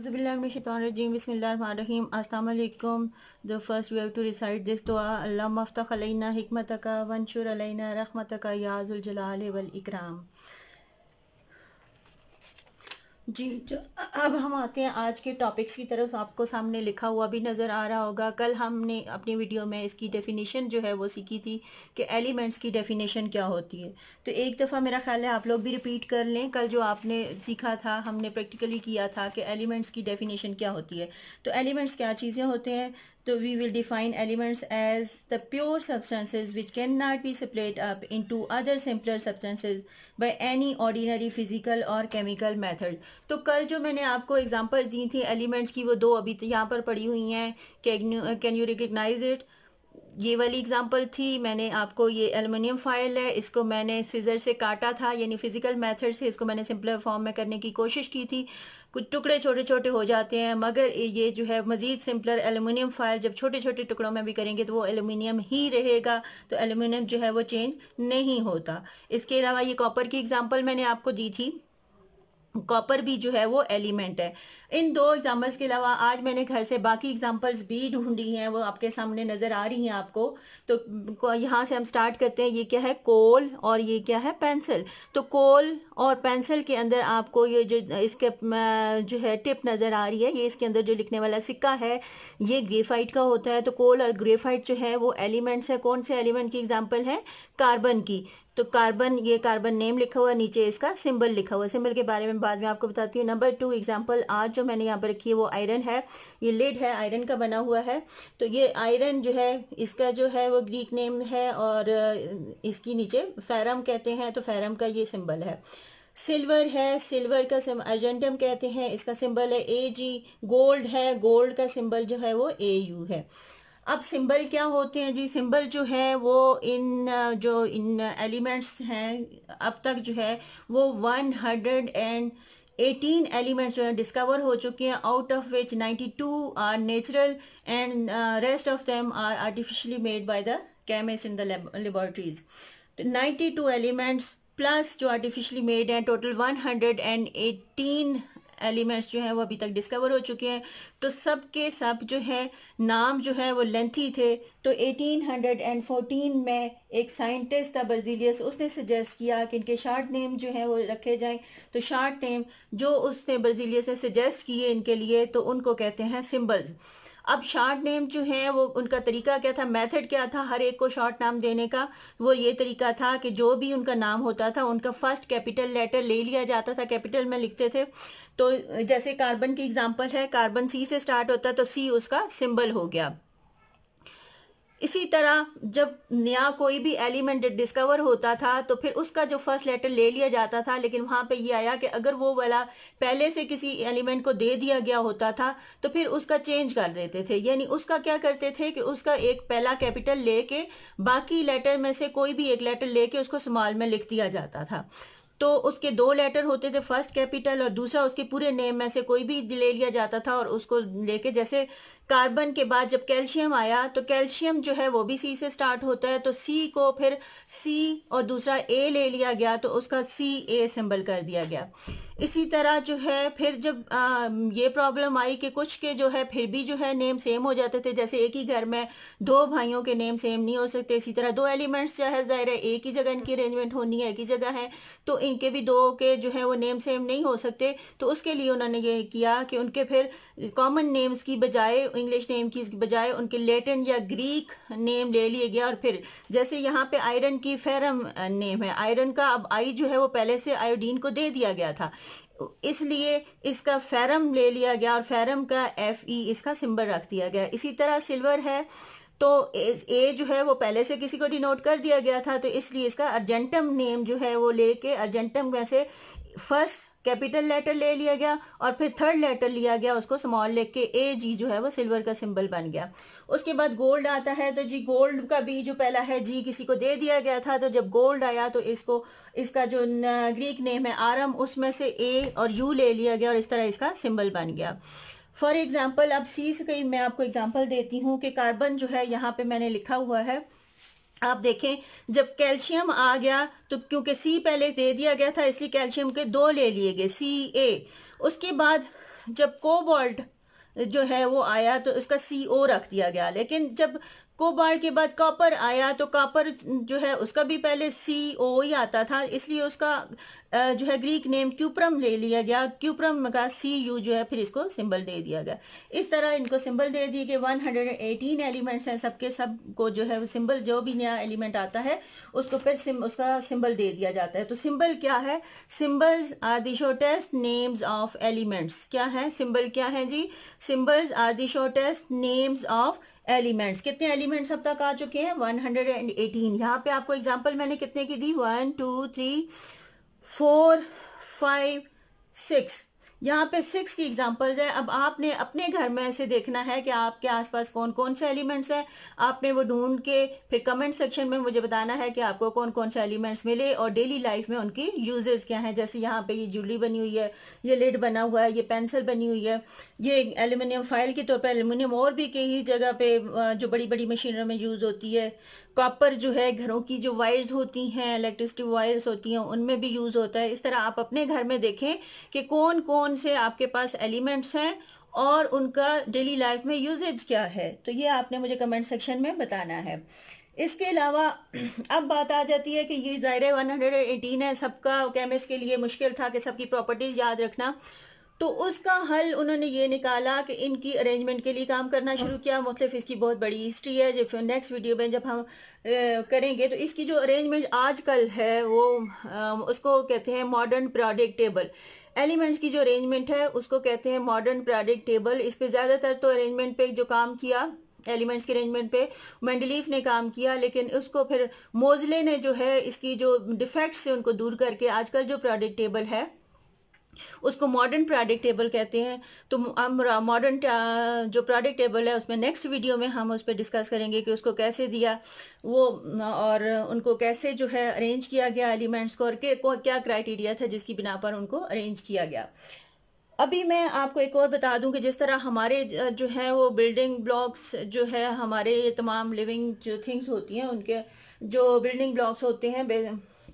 अज़बिल्लाशतरजीम बसमीम द फर्स्ट टू दिस अल्लाह हमत का रहमत का याजुलजलाल जी जो अब हम आते हैं आज के टॉपिक्स की तरफ आपको सामने लिखा हुआ भी नज़र आ रहा होगा कल हमने अपनी वीडियो में इसकी डेफिनेशन जो है वो सीखी थी कि एलिमेंट्स की डेफिनेशन क्या होती है तो एक दफ़ा मेरा ख्याल है आप लोग भी रिपीट कर लें कल जो आपने सीखा था हमने प्रैक्टिकली किया था कि एलिमेंट्स की डेफिनेशन क्या होती है तो एलिमेंट्स क्या चीज़ें होते हैं तो we will define elements as the pure substances can which be split up in to other simpler substances by any ordinary physical और केमिकल मैथड तो कल जो मैंने आपको एग्जांपल्स दी थी एलिमेंट्स की वो दो अभी तो यहाँ पर पड़ी हुई हैं कैन यू रिकग्नाइज इट ये वाली एग्जांपल थी मैंने आपको ये एलुमिनियम फाइल है इसको मैंने सीजर से काटा था यानी फिजिकल मेथड से इसको मैंने सिंपलर फॉर्म में करने की कोशिश की थी कुछ टुकड़े छोटे छोटे हो जाते हैं मगर ये जो है मज़ीद सिंपलर एलुमिनियम फाइल जब छोटे छोटे टुकड़ों में भी करेंगे तो वो एलुमिनियम ही रहेगा तो एलुमिनियम जो है वो चेंज नहीं होता इसके अलावा ये कॉपर की एग्जाम्पल मैंने आपको दी थी कॉपर भी जो है वो एलिमेंट है इन दो एग्जाम्पल्स के अलावा आज मैंने घर से बाकी एग्जाम्पल्स भी ढूंढी हैं वो आपके सामने नज़र आ रही हैं आपको तो यहाँ से हम स्टार्ट करते हैं ये क्या है कोल और ये क्या है पेंसिल तो कोल और पेंसिल के अंदर आपको ये जो इसके जो है टिप नज़र आ रही है ये इसके अंदर जो लिखने वाला सिक्का है ये ग्रेफाइट का होता है तो कोल और ग्रेफाइट जो है वो एलिमेंट्स है कौन से एलिमेंट की एग्जाम्पल है कार्बन की तो कार्बन ये कार्बन नेम लिखा हुआ नीचे इसका सिंबल लिखा हुआ सिंबल के बारे में बाद में आपको बताती हूँ नंबर टू एग्जाम्पल आज जो मैंने यहाँ पर रखी है वो आयरन है ये लेड है आयरन का बना हुआ है तो ये आयरन जो है इसका जो है वो ग्रीक नेम है और इसकी नीचे फेरम कहते हैं तो फेरम का ये सिंबल है सिल्वर है सिल्वर का सिम अर्जेंटम कहते हैं इसका सिंबल है ए जी गोल्ड है गोल्ड का सिंबल जो है वो ए यू है अब सिंबल क्या होते हैं जी सिंबल जो है वो इन जो इन एलिमेंट्स हैं अब तक जो है वो one hundred and eighteen elements जो है डिस्कवर हो चुके हैं out of which ninety two are natural and rest of them are artificially made by the chemist in the laboratories ninety two elements plus जो आर्टिफिशली मेड हैं total 118 elements जो हैं वो अभी तक डिस्कवर हो चुके हैं तो सब के सब जो है नाम जो है वो लेंथी थे तो 1814 में एक साइंटिस्ट था बर्जीलियस उसने सजेस्ट किया कि इनके शार्ट नेम जो है वो रखे जाएं तो शार्ट नेम जो उसने बर्जीलियस ने सजेस्ट किए इनके लिए तो उनको कहते हैं सिम्बल्स अब शॉर्ट नेम जो है वो उनका तरीका क्या था मेथड क्या था हर एक को शॉर्ट नाम देने का वो ये तरीका था कि जो भी उनका नाम होता था उनका फर्स्ट कैपिटल लेटर ले लिया जाता था कैपिटल में लिखते थे तो जैसे कार्बन की एग्जांपल है कार्बन सी से स्टार्ट होता तो सी उसका सिंबल हो गया इसी तरह जब नया कोई भी एलिमेंट डिस्कवर होता था तो फिर उसका जो फर्स्ट लेटर ले लिया जाता था लेकिन वहां पे ये आया कि अगर वो वाला पहले से किसी एलिमेंट को दे दिया गया होता था तो फिर उसका चेंज कर देते थे यानी उसका क्या करते थे कि उसका एक पहला कैपिटल लेके बाकी लेटर में से कोई भी एक लेटर लेके उसको स्मॉल में लिख दिया जाता था तो उसके दो लेटर होते थे फर्स्ट कैपिटल और दूसरा उसके पूरे नेम में से कोई भी ले लिया जाता था और उसको लेके जैसे कार्बन के बाद जब कैल्शियम आया तो कैल्शियम जो है वो भी सी से स्टार्ट होता है तो सी को फिर सी और दूसरा ए ले लिया गया तो उसका सी ए सिंबल कर दिया गया इसी तरह जो है फिर जब आ, ये प्रॉब्लम आई कि कुछ के जो है फिर भी जो है नेम सेम हो जाते थे जैसे एक ही घर में दो भाइयों के नेम सेम नहीं हो सकते इसी तरह दो एलिमेंट्स जो है जाहिर है एक ही जगह इनकी अरेंजमेंट होनी है एक ही जगह है तो इनके भी दो के जो है वो नेम सेम नहीं हो सकते तो उसके लिए उन्होंने ये किया कि उनके फिर कॉमन नेम्स की बजाय इंग्लिश नेम की बजाय उनके लेटिन या ग्रीक नेम ले लिए गया और फिर जैसे यहाँ पे आयरन की फेरम नेम है आयरन का अब आई जो है वो पहले से आयोडीन को दे दिया गया था तो इसलिए इसका फेरम ले लिया गया और फेरम का एफ ई इसका सिंबल रख दिया गया इसी तरह सिल्वर है तो ए जो है वो पहले से किसी को डिनोट कर दिया गया था तो इसलिए इसका अर्जेंटम नेम जो है वो लेके अर्जेंटम वैसे फर्स्ट कैपिटल लेटर ले लिया गया और फिर थर्ड लेटर लिया गया उसको स्मॉल के ए जी जो है वो सिल्वर का सिंबल बन गया उसके बाद गोल्ड आता है तो जी गोल्ड का बी जो पहला है जी किसी को दे दिया गया था तो जब गोल्ड आया तो इसको इसका जो ग्रीक नेम है आरम उसमें से ए और यू ले लिया गया और इस तरह इसका सिंबल बन गया फॉर एग्जाम्पल अब सी से कहीं मैं आपको एग्जाम्पल देती हूँ कि कार्बन जो है यहाँ पे मैंने लिखा हुआ है आप देखें जब कैल्शियम आ गया तो क्योंकि सी पहले दे दिया गया था इसलिए कैल्शियम के दो ले लिए गए सी ए उसके बाद जब कोबॉल्ट जो है वो आया तो इसका सी ओ रख दिया गया लेकिन जब कोबाल्ट के बाद कॉपर आया तो कॉपर जो है उसका भी पहले सी ओ e ही आता था इसलिए उसका जो है ग्रीक नेम क्यूप्रम ले लिया गया क्यूप्रम का सी यू e जो है फिर इसको सिंबल दे दिया गया इस तरह इनको सिंबल दे दिए कि 118 एलिमेंट्स हैं सबके सब को जो है सिंबल जो भी नया एलिमेंट आता है उसको फिर सिम, उसका सिंबल दे दिया जाता है तो सिंबल क्या है symbols are the shortest names of elements क्या है सिंबल क्या है जी symbols are the shortest names of elements कितने एलिमेंट्स अब तक आ चुके हैं 118 यहाँ पे आपको एग्जांपल मैंने कितने की दी one two three four five six यहाँ पे सिक्स की एग्जाम्पल है अब आपने अपने घर में ऐसे देखना है कि आपके आसपास कौन कौन से एलिमेंट्स हैं आपने वो ढूंढ के फिर कमेंट सेक्शन में मुझे बताना है कि आपको कौन कौन से एलिमेंट्स मिले और डेली लाइफ में उनकी यूजेस क्या हैं जैसे यहाँ पे ये जूली बनी हुई है ये लिड बना हुआ है ये पेंसिल बनी हुई है ये एल्यूमिनियम फाइल के तौर पर एल्यूमिनियम और भी कई जगह पे जो बड़ी बड़ी मशीनों में यूज होती है कॉपर जो है घरों की जो वायर्स होती हैं इलेक्ट्रिसिटी वायर्स होती हैं उनमें भी यूज होता है इस तरह आप अपने घर में देखें कि कौन कौन कौन से आपके पास एलिमेंट्स हैं और उनका डेली लाइफ में यूजेज क्या है तो ये आपने मुझे कमेंट सेक्शन में बताना है इसके अलावा अब बात आ जाती है कि ये ज़ायरे 118 है सबका केमिस्ट के लिए मुश्किल था कि सबकी प्रॉपर्टीज़ याद रखना तो उसका हल उन्होंने ये निकाला कि इनकी अरेंजमेंट के लिए काम करना शुरू किया मुख्तलिफ इसकी बहुत बड़ी हिस्ट्री है जब नेक्स्ट वीडियो में जब हम ए, करेंगे तो इसकी जो अरेंजमेंट आजकल है वो आ, उसको कहते हैं मॉडर्न प्रोडक्ट टेबल एलिमेंट्स की जो अरेंजमेंट है उसको कहते हैं मॉडर्न प्रोडक्ट टेबल इस पर ज़्यादातर तो अरेंजमेंट पे जो काम किया एलिमेंट्स के अरेंजमेंट पे मेंडलीफ ने काम किया लेकिन उसको फिर मोजले ने जो है इसकी जो डिफेक्ट्स से उनको दूर करके आजकल जो प्रोडक्ट टेबल है उसको मॉडर्न प्रोडक्ट टेबल कहते हैं तो हम मॉडर्न जो प्रोडक्ट टेबल है उसमें नेक्स्ट वीडियो में हम उस पर डिस्कस करेंगे कि उसको कैसे दिया वो और उनको कैसे जो है अरेंज किया गया एलिमेंट्स को और के, क्या क्राइटेरिया था जिसकी बिना पर उनको अरेंज किया गया अभी मैं आपको एक और बता दूं कि जिस तरह हमारे जो है वो बिल्डिंग ब्लॉक्स जो है हमारे तमाम लिविंग जो थिंग्स होती हैं उनके जो बिल्डिंग ब्लॉक्स होते हैं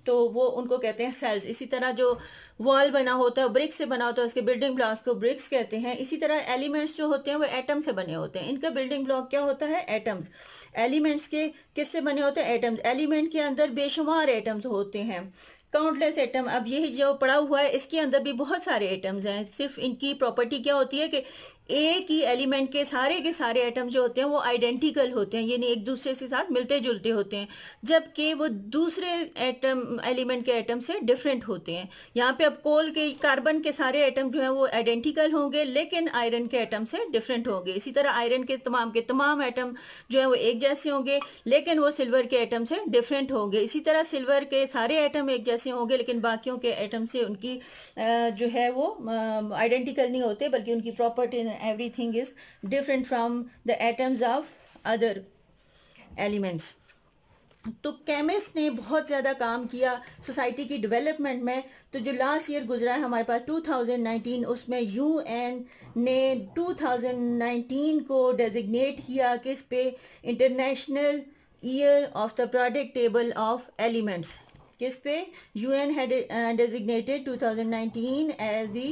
तो वो उनको कहते हैं सेल्स इसी तरह जो वॉल बना होता है ब्रिक्स से बना होता है उसके बिल्डिंग ब्लॉक्स को ब्रिक्स कहते हैं इसी तरह एलिमेंट्स जो होते हैं वो एटम से बने होते हैं इनका बिल्डिंग ब्लॉक क्या होता है एटम्स एलिमेंट्स के किससे बने होते हैं एटम्स एलिमेंट के अंदर बेशुमार एटम्स होते हैं काउंटलेस एटम अब यही जो पड़ा हुआ है इसके अंदर भी बहुत सारे एटम्स हैं सिर्फ इनकी प्रॉपर्टी क्या होती है कि ए की एलिमेंट के सारे के सारे एटम जो होते हैं वो आइडेंटिकल होते हैं यानी एक दूसरे के साथ मिलते जुलते होते हैं जबकि वो दूसरे एटम एलिमेंट के एटम से डिफरेंट होते हैं यहाँ पे अब कोल के कार्बन के सारे एटम जो हैं वो आइडेंटिकल होंगे लेकिन आयरन के एटम से डिफरेंट होंगे इसी तरह आयरन के तमाम के तमाम एटम जो है वो एक जैसे होंगे लेकिन वो सिल्वर के एटम से डिफरेंट होंगे इसी तरह सिल्वर के सारे एटम एक जैसे होंगे लेकिन बाकियों के एटम से उनकी जो है वो आइडेंटिकल नहीं होते बल्कि उनकी property and everything is different from the atoms of other elements. तो केमिस्ट ने बहुत ज़्यादा काम किया सोसाइटी की डेवलपमेंट में तो जो लास्ट ईयर गुजरा है हमारे पास 2019 उसमें यूएन ने 2019 को डेजिग्नेट किया किस पे international year of the product table of elements किस पे UN had designated 2019 as the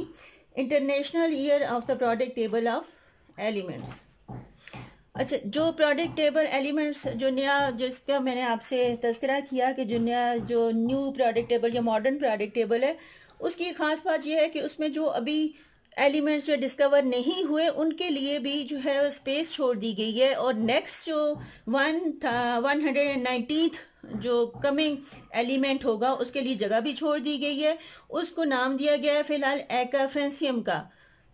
international year of the product table of elements अच्छा जो प्रोडक्ट टेबल एलिमेंट्स जो नया जिसका मैंने आपसे तस्करा किया कि जो नया जो न्यू प्रोडक्ट टेबल या मॉडर्न प्रोडक्ट टेबल है उसकी ख़ास बात यह है कि उसमें जो अभी एलिमेंट्स जो डिस्कवर नहीं हुए उनके लिए भी जो है स्पेस छोड़ दी गई है और नेक्स्ट जो वन था वन हंड्रेड एंड नाइनटीथ जो कमिंग एलिमेंट होगा उसके लिए जगह भी छोड़ दी गई है उसको नाम दिया गया है फिलहाल एकाफ्रेंसियम का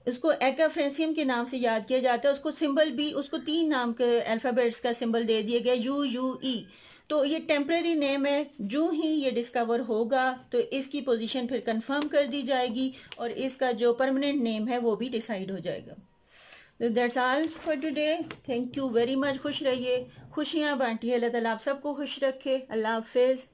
उसको एकाफ्रेंसियम के नाम से याद किया जाता है उसको सिंबल भी उसको तीन नाम के अल्फ़ाबेट्स का सिंबल दे दिया गया यू यू ई तो ये टेम्प्रेरी नेम है जो ही ये डिस्कवर होगा तो इसकी पोजीशन फिर कंफर्म कर दी जाएगी और इसका जो परमानेंट नेम है वो भी डिसाइड हो जाएगा तो that's all for today thank you very much खुश रहिए खुशियाँ बांटिए अल्लाह ताला आप सबको खुश रखे अल्लाह हाफिज़